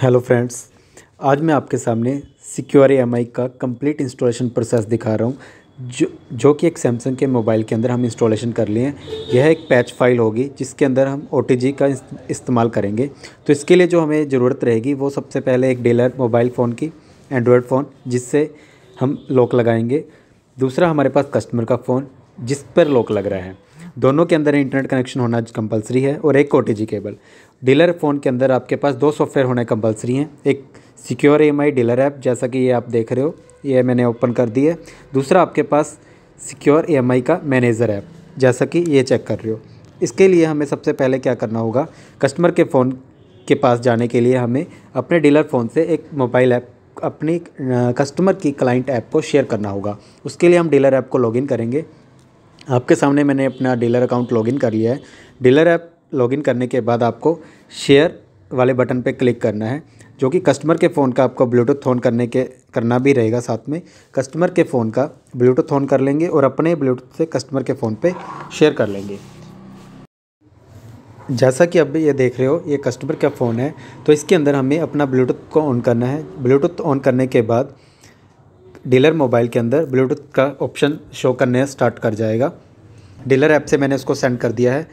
hello friends आज मैं आपके सामने सिक्योर एम का कंप्लीट इंस्टॉलेशन प्रोसेस दिखा रहा हूँ जो जो कि एक सैमसंग के मोबाइल के अंदर हम इंस्टॉलेशन कर लिए हैं यह एक पैच फाइल होगी जिसके अंदर हम ओ का इस्तेमाल करेंगे तो इसके लिए जो हमें ज़रूरत रहेगी वो सबसे पहले एक डेलर मोबाइल फ़ोन की एंड्रॉयड फ़ोन जिससे हम लॉक लगाएंगे दूसरा हमारे पास कस्टमर का फ़ोन जिस पर लॉक लग रहा है दोनों के अंदर इंटरनेट कनेक्शन होना कंपलसरी है और एक ओ केबल डीलर फ़ोन के अंदर आपके पास दो सॉफ्टवेयर होने कंपलसरी हैं एक secure M I dealer app जैसा कि ये आप देख रहे हो ये मैंने ओपन कर दी है दूसरा आपके पास सिक्योर एम आई का मैनेजर ऐप जैसा कि ये चेक कर रहे हो इसके लिए हमें सबसे पहले क्या करना होगा कस्टमर के फ़ोन के पास जाने के लिए हमें अपने डीलर फ़ोन से एक मोबाइल ऐप अपनी कस्टमर की क्लाइंट ऐप को शेयर करना होगा उसके लिए हम डीलर ऐप को लॉगिन करेंगे आपके सामने मैंने अपना डीलर अकाउंट लॉगिन कर लिया है डीलर ऐप लॉगिन करने के बाद आपको शेयर वाले बटन पे क्लिक करना है जो कि कस्टमर के फ़ोन का आपको ब्लूटूथ ऑन करने के करना भी रहेगा साथ में कस्टमर के फ़ोन का ब्लूटूथ ऑन कर लेंगे और अपने ब्लूटूथ से कस्टमर के फ़ोन पे शेयर कर लेंगे जैसा कि अब ये देख रहे हो ये कस्टमर का फ़ोन है तो इसके अंदर हमें अपना ब्लूटूथ को ऑन करना है ब्लूटूथ ऑन करने के बाद डीलर मोबाइल के अंदर ब्लूटूथ का ऑप्शन शो करने स्टार्ट कर जाएगा डीलर ऐप से मैंने उसको सेंड कर दिया है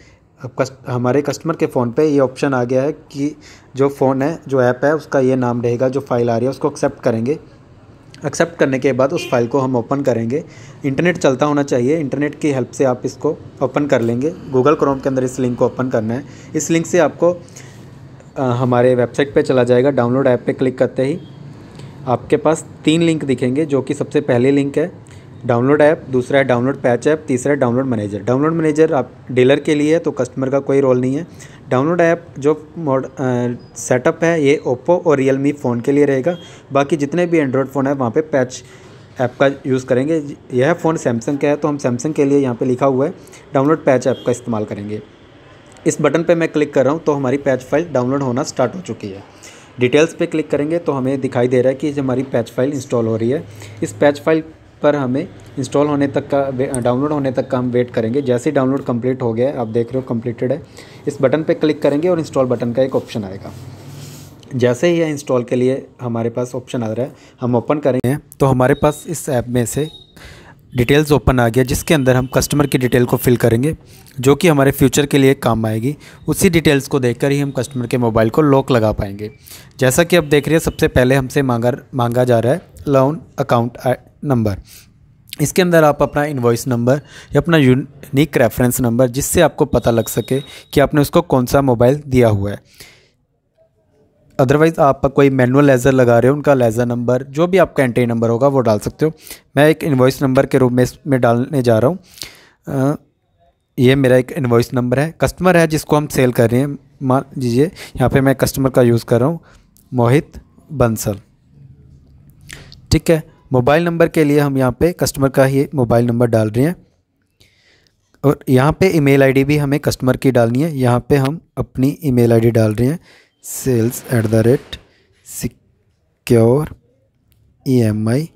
अब कस्ट हमारे कस्टमर के फ़ोन पे ये ऑप्शन आ गया है कि जो फ़ोन है जो ऐप है उसका ये नाम रहेगा जो फ़ाइल आ रही है उसको एक्सेप्ट करेंगे एक्सेप्ट करने के बाद उस फाइल को हम ओपन करेंगे इंटरनेट चलता होना चाहिए इंटरनेट की हेल्प से आप इसको ओपन कर लेंगे गूगल क्रोम के अंदर इस लिंक को ओपन करना है इस लिंक से आपको आ, हमारे वेबसाइट पे चला जाएगा डाउनलोड ऐप पे क्लिक करते ही आपके पास तीन लिंक दिखेंगे जो कि सबसे पहली लिंक है डाउनलोड ऐप दूसरा है डाउनलोड पैच ऐप तीसरा है डाउनलोड मैनेजर डाउनलोड मैनेजर आप डीलर के लिए है तो कस्टमर का कोई रोल नहीं है डाउनलोड ऐप जो मॉड सेटअप है ये ओप्पो और मी फ़ोन के लिए रहेगा बाकी जितने भी एंड्रॉयड फ़ोन है वहाँ पे पैच ऐप का यूज़ करेंगे यह फ़ोन सैमसंग का है तो हम सैमसंग के लिए यहाँ पे लिखा हुआ है डाउनलोड पैच ऐप का इस्तेमाल करेंगे इस बटन पे मैं क्लिक कर रहा हूँ तो हमारी पैच फाइल डाउनलोड होना स्टार्ट हो चुकी है डिटेल्स पे क्लिक करेंगे तो हमें दिखाई दे रहा है कि हमारी पैच फाइल इंस्टॉल हो रही है इस पैच फाइल पर हमें इंस्टॉल होने तक का डाउनलोड होने तक का हम वेट करेंगे जैसे ही डाउनलोड कंप्लीट हो गया आप देख रहे हो कंप्लीटेड है इस बटन पे क्लिक करेंगे और इंस्टॉल बटन का एक ऑप्शन आएगा जैसे ही यह इंस्टॉल के लिए हमारे पास ऑप्शन आ रहा है हम ओपन करेंगे तो हमारे पास इस ऐप में से डिटेल्स ओपन आ गया जिसके अंदर हम कस्टमर की डिटेल को फिल करेंगे जो कि हमारे फ्यूचर के लिए काम आएगी उसी डिटेल्स को देखकर ही हम कस्टमर के मोबाइल को लॉक लगा पाएंगे जैसा कि आप देख रहे हैं सबसे पहले हमसे मांगा मांगा जा रहा है लोन अकाउंट नंबर इसके अंदर आप अपना इन्वॉइस नंबर या अपना यूनिक रेफरेंस नंबर जिससे आपको पता लग सके कि आपने उसको कौन सा मोबाइल दिया हुआ है अदरवाइज़ आप कोई मैनुअल लेज़र लगा रहे हो उनका लेज़र नंबर जो भी आपका एंट्री नंबर होगा वो डाल सकते हो मैं एक इन्वॉइस नंबर के रूप में इसमें डालने जा रहा हूँ ये मेरा एक इन्वॉइस नंबर है कस्टमर है जिसको हम सेल कर रहे हैं मान लीजिए यहाँ पे मैं कस्टमर का यूज़ कर रहा हूँ मोहित बंसल ठीक है मोबाइल नंबर के लिए हम यहाँ पे कस्टमर का ही मोबाइल नंबर डाल रहे हैं और यहाँ पे ईमेल आईडी भी हमें कस्टमर की डालनी है यहाँ पे हम अपनी ईमेल आईडी डाल रहे हैं sales at the rate secure E M I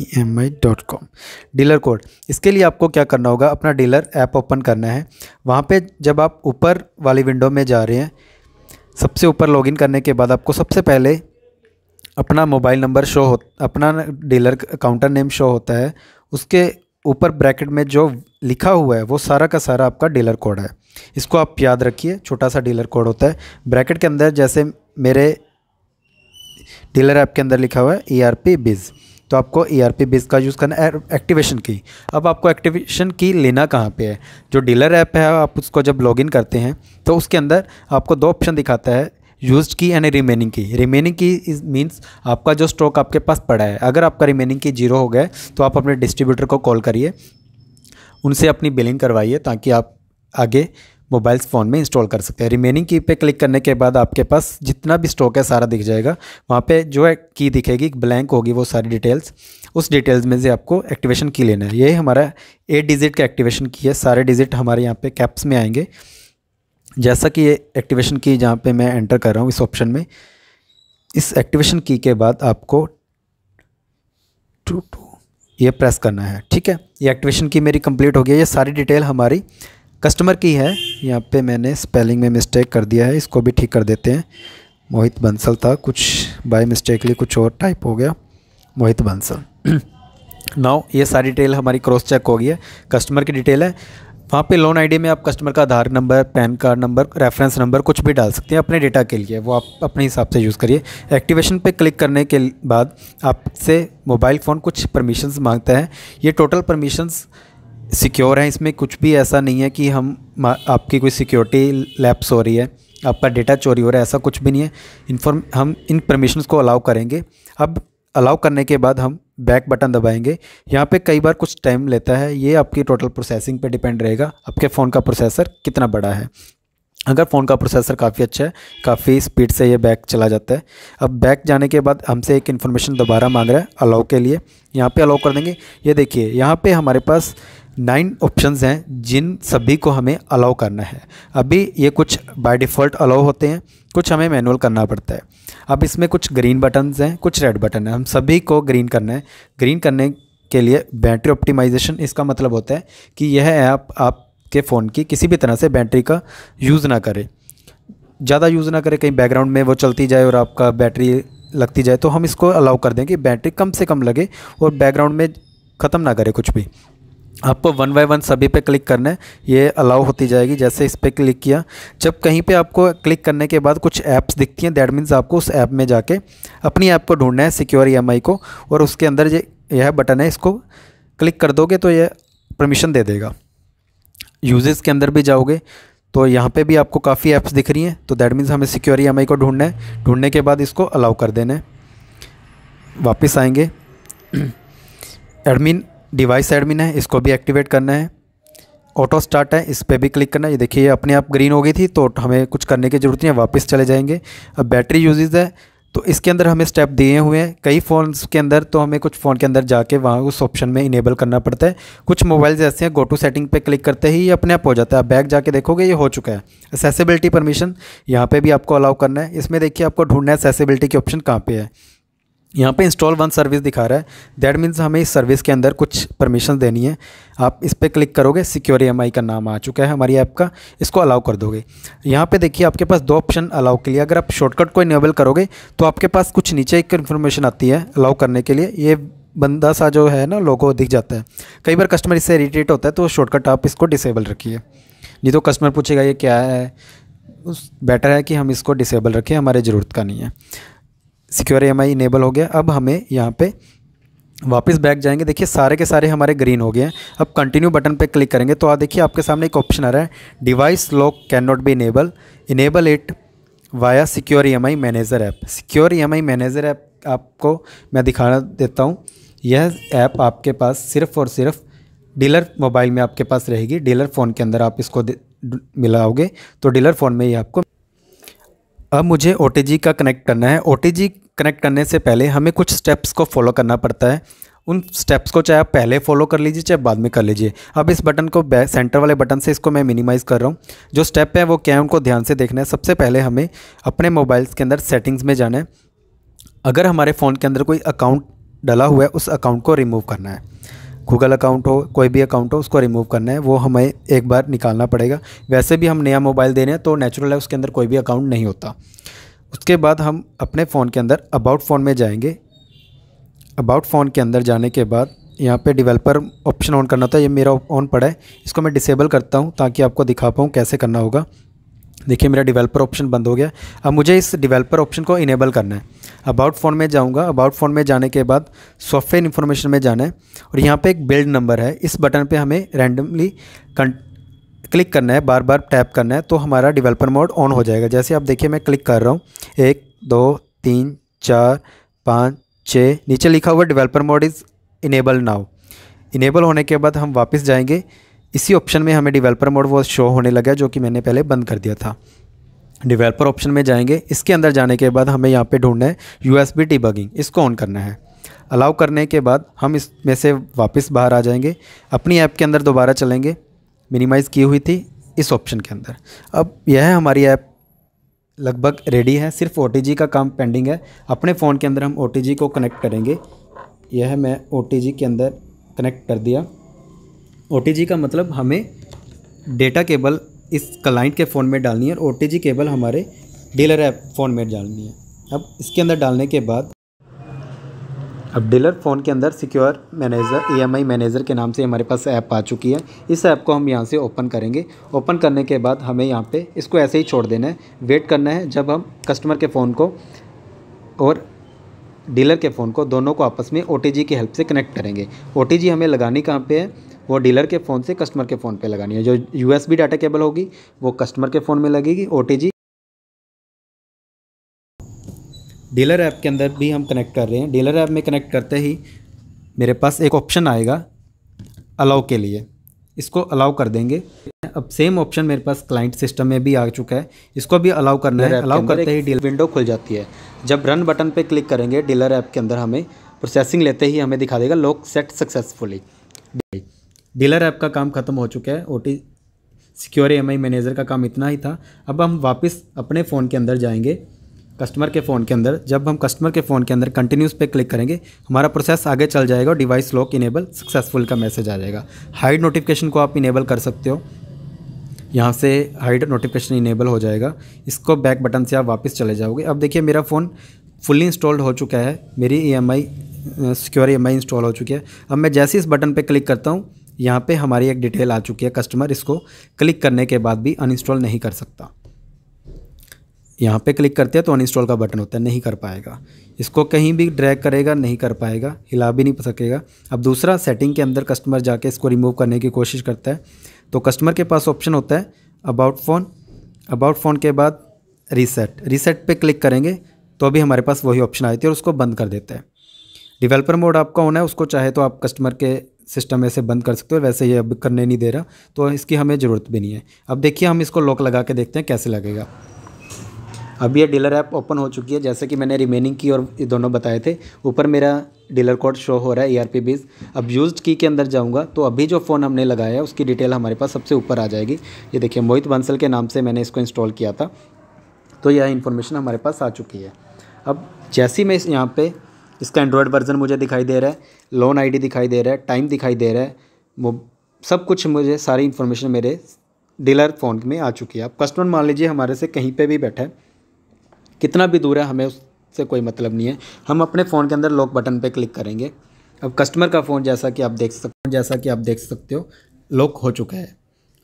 E M I dot com dealer code इसके लिए आपको क्या करना होगा अपना डीलर ऐप ओपन करना है वहाँ पे जब आप ऊपर वाली विंडो में जा रहे हैं सबसे ऊपर लॉगिन करने के बाद आपको सबसे पहले अपना मोबाइल नंबर शो हो अपना डीलर काउंटर नेम शो होता है उसके ऊपर ब्रैकेट में जो लिखा हुआ है वो सारा का सारा आपका डीलर कोड है इसको आप याद रखिए छोटा सा डीलर कोड होता है ब्रैकेट के अंदर जैसे मेरे डीलर ऐप के अंदर लिखा हुआ है ई आर पी बिज़ तो आपको ई आर पी का यूज़ करना है एक्टिवेशन की अब आपको एक्टिवेशन की लेना कहाँ पे है जो डीलर ऐप है आप उसको जब लॉगिन करते हैं तो उसके अंदर आपको दो ऑप्शन दिखाता है use key and remaining key remaining key is means आपका जो स्टॉक आपके पास पड़ा है अगर आपका रिमेनिंग की जीरो हो गया तो आप अपने डिस्ट्रीब्यूटर को कॉल करिए उनसे अपनी बिलिंग करवाइए ताकि आप आगे मोबाइल्स फ़ोन में इंस्टॉल कर सकते हैं रिमेनिंग की पे क्लिक करने के बाद आपके पास जितना भी स्टॉक है सारा दिख जाएगा वहाँ पे जो है की दिखेगी ब्लैंक होगी वो सारी डिटेल्स उस डिटेल्स में से आपको एक्टिवेशन की लेना है ये हमारा एट डिजिट का एक्टिवेशन की है सारे डिजिट हमारे यहाँ पे कैप्स में आएंगे जैसा कि ये एक्टिवेशन की जहाँ पे मैं एंटर कर रहा हूँ इस ऑप्शन में इस एक्टिवेशन की के बाद आपको टू टू ये प्रेस करना है ठीक है ये एक्टिवेशन की मेरी कंप्लीट हो गई है ये सारी डिटेल हमारी कस्टमर की है यहाँ पे मैंने स्पेलिंग में मिस्टेक कर दिया है इसको भी ठीक कर देते हैं मोहित बंसल था कुछ बाय मिस्टेकली कुछ और टाइप हो गया मोहित बंसल नाउ ये सारी डिटेल हमारी क्रॉस चेक हो गई है कस्टमर की डिटेल है वहाँ पे लोन आईडी में आप कस्टमर का Aadhaar number PAN card number reference number कुछ भी डाल सकते हैं अपने डेटा के लिए वो आप अपने हिसाब से यूज़ करिए एक्टिवेशन पे क्लिक करने के बाद आपसे मोबाइल फ़ोन कुछ परमिशंस मांगता है ये टोटल परमिशंस सिक्योर हैं इसमें कुछ भी ऐसा नहीं है कि हम आपकी कोई सिक्योरिटी लैप्स हो रही है आपका डेटा चोरी हो रहा है ऐसा कुछ भी नहीं है इनफॉर्म हम इन परमिशंस को अलाउ करेंगे अब अलाउ करने के बाद हम बैक बटन दबाएंगे यहाँ पे कई बार कुछ टाइम लेता है ये आपकी टोटल प्रोसेसिंग पे डिपेंड रहेगा आपके फ़ोन का प्रोसेसर कितना बड़ा है अगर फ़ोन का प्रोसेसर काफ़ी अच्छा है काफ़ी स्पीड से ये बैक चला जाता है अब बैक जाने के बाद हमसे एक इन्फॉर्मेशन दोबारा मांग रहा है अलाउ के लिए यहाँ पे अलाउ कर देंगे ये देखिए यहाँ पे हमारे पास नाइन ऑप्शंस हैं जिन सभी को हमें अलाउ करना है अभी ये कुछ बाय डिफ़ॉल्ट अलाउ होते हैं कुछ हमें मैनुअल करना पड़ता है अब इसमें कुछ ग्रीन बटन्स हैं कुछ रेड बटन हैं हम सभी को ग्रीन करना है ग्रीन करने के लिए बैटरी ऑप्टिमाइजेशन इसका मतलब होता है कि यह ऐप आपके फ़ोन की किसी भी तरह से बैटरी का यूज़ ना करे ज़्यादा यूज़ ना करें कहीं बैकग्राउंड में वो चलती जाए और आपका बैटरी लगती जाए तो हम इसको अलाउ कर दें कि बैटरी कम से कम लगे और बैकग्राउंड में ख़त्म ना करे कुछ भी आपको वन बाय वन सभी पे क्लिक करना है ये अलाउ होती जाएगी जैसे इस पर क्लिक किया जब कहीं पे आपको क्लिक करने के बाद कुछ ऐप्स दिखती हैं दैट मीन्स आपको उस ऐप में जाके अपनी ऐप को ढूंढना है सिक्योर ई e को और उसके अंदर ये यह बटन है इसको क्लिक कर दोगे तो ये परमिशन दे देगा यूजेस के अंदर भी जाओगे तो यहाँ पे भी आपको काफ़ी ऐप्स दिख रही हैं तो दैट मीन्स हमें सिक्योर ई e को ढूंढना है ढूंढने के बाद इसको अलाउ कर देना है वापस आएंगे एडमिन डिवाइस एडमिन है इसको भी एक्टिवेट करना है ऑटो स्टार्ट है इस पर भी क्लिक करना है ये देखिए अपने आप ग्रीन हो गई थी तो हमें कुछ करने की ज़रूरत नहीं है वापस चले जाएंगे अब बैटरी यूजेज है तो इसके अंदर हमें स्टेप दिए हुए हैं कई फ़ोन्स के अंदर तो हमें कुछ फ़ोन के अंदर जाके वहाँ उस ऑप्शन में इनेबल करना पड़ता है कुछ मोबाइल्स ऐसे हैं गो टू सेटिंग पे क्लिक करते ही ये अपने आप हो जाता है आप बैक जाके देखोगे ये हो चुका है असेसिबिलिटी परमिशन यहाँ पे भी आपको अलाउ करना है इसमें देखिए आपको ढूंढना है असेसिबिलिटी के ऑप्शन कहाँ पर है यहाँ पे इंस्टॉल वन सर्विस दिखा रहा है दैट मीन्स हमें इस सर्विस के अंदर कुछ परमिशन देनी है आप इस पर क्लिक करोगे सिक्योर ई e का नाम आ चुका है हमारी ऐप का इसको अलाउ कर दोगे यहाँ पे देखिए आपके पास दो ऑप्शन अलाउ के लिए अगर आप शॉर्टकट को इनेबल करोगे तो आपके पास कुछ नीचे एक इन्फॉर्मेशन आती है अलाउ करने के लिए ये बंदा सा जो है ना लोगों दिख जाता है कई बार कस्टमर इससे इरीटेट होता है तो शॉर्टकट आप इसको डिसेबल रखिए नहीं तो कस्टमर पूछेगा ये क्या है बेटर है कि हम इसको डिसेबल रखें हमारे ज़रूरत का नहीं है सिक्योर एम इनेबल हो गया अब हमें यहाँ पे वापस बैक जाएंगे देखिए सारे के सारे हमारे ग्रीन हो गए हैं अब कंटिन्यू बटन पे क्लिक करेंगे तो आ देखिए आपके सामने एक ऑप्शन आ रहा है device lock can not be enable enable it via secure E manager app secure E manager app आपको मैं दिखाना देता हूँ यह ऐप आपके पास सिर्फ़ और सिर्फ डीलर मोबाइल में आपके पास रहेगी डीलर फ़ोन के अंदर आप इसको मिलाओगे तो डीलर फ़ोन में ही आपको अब मुझे ओ का कनेक्ट करना है ओ कनेक्ट करने से पहले हमें कुछ स्टेप्स को फॉलो करना पड़ता है उन स्टेप्स को चाहे आप पहले फॉलो कर लीजिए चाहे बाद में कर लीजिए अब इस बटन को बैक सेंटर वाले बटन से इसको मैं मिनिमाइज़ कर रहा हूँ जो स्टेप है वो क्या है उनको ध्यान से देखना है सबसे पहले हमें अपने मोबाइल्स के अंदर सेटिंग्स में जाना है अगर हमारे फ़ोन के अंदर कोई अकाउंट डला हुआ है उस अकाउंट को रिमूव करना है गूगल अकाउंट हो कोई भी अकाउंट हो उसको रिमूव करना है वो हमें एक बार निकालना पड़ेगा वैसे भी हम नया मोबाइल दे रहे हैं तो नेचुरल है उसके अंदर कोई भी अकाउंट नहीं होता उसके बाद हम अपने फ़ोन के अंदर अबाउट फ़ोन में जाएंगे अबाउट फ़ोन के अंदर जाने के बाद यहाँ पे डेवलपर ऑप्शन ऑन करना होता है ये मेरा ऑन पड़ा है इसको मैं डिसेबल करता हूँ ताकि आपको दिखा पाऊँ कैसे करना होगा देखिए मेरा डेवलपर ऑप्शन बंद हो गया अब मुझे इस डेवलपर ऑप्शन को इनेबल करना है अबाउट फ़ोन में जाऊँगा अबाउट फ़ोन में जाने के बाद सॉफ्टवेयर इन्फॉर्मेशन में जाना है और यहाँ पे एक बिल्ड नंबर है इस बटन पे हमें रैंडमली क्लिक करना है बार बार टैप करना है तो हमारा डिवेलपर मोड ऑन हो जाएगा जैसे आप देखिए मैं क्लिक कर रहा हूँ एक दो तीन चार पाँच छः नीचे लिखा हुआ developer mode is enable now enable होने के बाद हम वापस जाएंगे इसी ऑप्शन में हमें डिवेलपर मोड वो शो होने लगा जो कि मैंने पहले बंद कर दिया था डिवेलपर ऑप्शन में जाएंगे इसके अंदर जाने के बाद हमें यहाँ पे ढूंढना है यू एस बी इसको ऑन करना है अलाउ करने के बाद हम इसमें से वापस बाहर आ जाएंगे अपनी ऐप के अंदर दोबारा चलेंगे मिनिमाइज़ की हुई थी इस ऑप्शन के अंदर अब यह हमारी ऐप लगभग रेडी है सिर्फ ओ का काम पेंडिंग है अपने फ़ोन के अंदर हम ओ को कनेक्ट करेंगे यह मैं ओ के अंदर कनेक्ट कर दिया ओ का मतलब हमें डेटा केबल इस क्लाइंट के फ़ोन में डालनी है और ओ केबल हमारे डीलर ऐप फ़ोन में डालनी है अब इसके अंदर डालने के बाद अब डीलर फ़ोन के अंदर सिक्योर मैनेजर ईएमआई मैनेजर के नाम से हमारे पास ऐप आ चुकी है इस ऐप को हम यहाँ से ओपन करेंगे ओपन करने के बाद हमें यहाँ पे इसको ऐसे ही छोड़ देना है वेट करना है जब हम कस्टमर के फ़ोन को और डीलर के फ़ोन को दोनों को आपस में ओ की हेल्प से कनेक्ट करेंगे ओ हमें लगानी कहाँ पर है वो डीलर के फ़ोन से कस्टमर के फ़ोन पर लगानी है जो यू डाटा केबल होगी वो कस्टमर के फ़ोन में लगेगी ओ डीलर ऐप के अंदर भी हम कनेक्ट कर रहे हैं डीलर ऐप में कनेक्ट करते ही मेरे पास एक ऑप्शन आएगा अलाउ के लिए इसको अलाउ कर देंगे अब सेम ऑप्शन मेरे पास क्लाइंट सिस्टम में भी आ चुका है इसको भी अलाउ करना है अलाउ करते ही डीलर विंडो खुल जाती है जब रन बटन पे क्लिक करेंगे डीलर ऐप के अंदर हमें प्रोसेसिंग लेते ही हमें दिखा देगा lock set successfully dealer app का काम खत्म हो चुका है O T secure M manager का काम इतना ही था अब हम वापस अपने फ़ोन के अंदर जाएंगे कस्टमर के फ़ोन के अंदर जब हम कस्टमर के फ़ोन के अंदर कंटिन्यूस पे क्लिक करेंगे हमारा प्रोसेस आगे चल जाएगा और डिवाइस लॉक इनेबल सक्सेसफुल का मैसेज आ जाएगा हाइड नोटिफिकेशन को आप इनेबल कर सकते हो यहाँ से हाइड नोटिफिकेशन इनेबल हो जाएगा इसको बैक बटन से आप वापस चले जाओगे अब देखिए मेरा फ़ोन फुली इंस्टॉल्ड हो चुका है मेरी E M I secure E M I install हो चुकी है अब मैं जैसे इस बटन पर क्लिक करता हूँ यहाँ पे हमारी एक डिटेल आ चुकी है कस्टमर इसको क्लिक करने के बाद भी अनइंस्टॉल नहीं कर सकता यहाँ पे क्लिक करते हैं तो अनइंस्टॉल का बटन होता है नहीं कर पाएगा इसको कहीं भी ड्रैग करेगा नहीं कर पाएगा हिला भी नहीं सकेगा अब दूसरा सेटिंग के अंदर कस्टमर जाके इसको रिमूव करने की कोशिश करता है तो कस्टमर के पास ऑप्शन होता है अबाउट फ़ोन अबाउट फ़ोन के बाद रीसेट रीसेट पे क्लिक करेंगे तो अभी हमारे पास वही ऑप्शन आती है और उसको बंद कर देते हैं डिवेलपर मोड आपका होना है उसको चाहे तो आप कस्टमर के सिस्टम ऐसे बंद कर सकते हो वैसे ये अब करने नहीं दे रहा तो इसकी हमें ज़रूरत भी नहीं है अब देखिए हम इसको लॉक लगा के देखते हैं कैसे लगेगा अब ये डीलर ऐप ओपन हो चुकी है जैसे कि मैंने रिमेनिंग की और ये दोनों बताए थे ऊपर मेरा डीलर कोड शो हो रहा है ई आर पी बीस अब यूज्ड की के अंदर जाऊंगा तो अभी जो फ़ोन हमने लगाया है उसकी डिटेल हमारे पास सबसे ऊपर आ जाएगी ये देखिए मोहित बंसल के नाम से मैंने इसको इंस्टॉल किया था तो यह इन्फॉर्मेशन हमारे पास आ चुकी है अब जैसी मैं इस यहाँ पर इसका एंड्रॉयड वर्जन मुझे दिखाई दे रहा है लोन आई दिखाई दे रहा है टाइम दिखाई दे रहा है सब कुछ मुझे सारी इन्फॉर्मेशन मेरे डीलर फ़ोन में आ चुकी है अब कस्टमर मान लीजिए हमारे से कहीं पे भी बैठा है कितना भी दूर है हमें उससे कोई मतलब नहीं है हम अपने फ़ोन के अंदर लॉक बटन पर क्लिक करेंगे अब कस्टमर का फ़ोन जैसा कि आप देख सकते हो जैसा कि आप देख सकते हो लॉक हो चुका है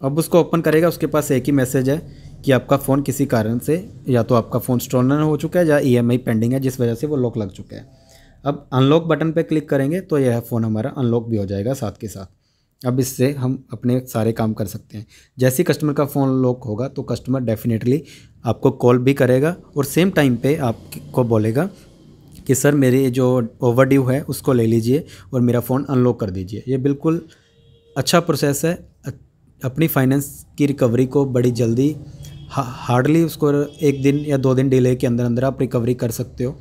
अब उसको ओपन करेगा उसके पास एक ही मैसेज है कि आपका फ़ोन किसी कारण से या तो आपका फ़ोन स्टोलन हो चुका है या ई e पेंडिंग है जिस वजह से वो लॉक लग चुका है अब अनलॉक बटन पर क्लिक करेंगे तो यह फ़ोन हमारा अनलॉक भी हो जाएगा साथ के साथ अब इससे हम अपने सारे काम कर सकते हैं जैसे कस्टमर का फ़ोन लॉक होगा तो कस्टमर डेफिनेटली आपको कॉल भी करेगा और सेम टाइम पे आपको बोलेगा कि सर मेरे जो ओवर ड्यू है उसको ले लीजिए और मेरा फ़ोन अनलॉक कर दीजिए ये बिल्कुल अच्छा प्रोसेस है अपनी फाइनेंस की रिकवरी को बड़ी जल्दी हार्डली उसको एक दिन या दो दिन डिले के अंदर अंदर आप रिकवरी कर सकते हो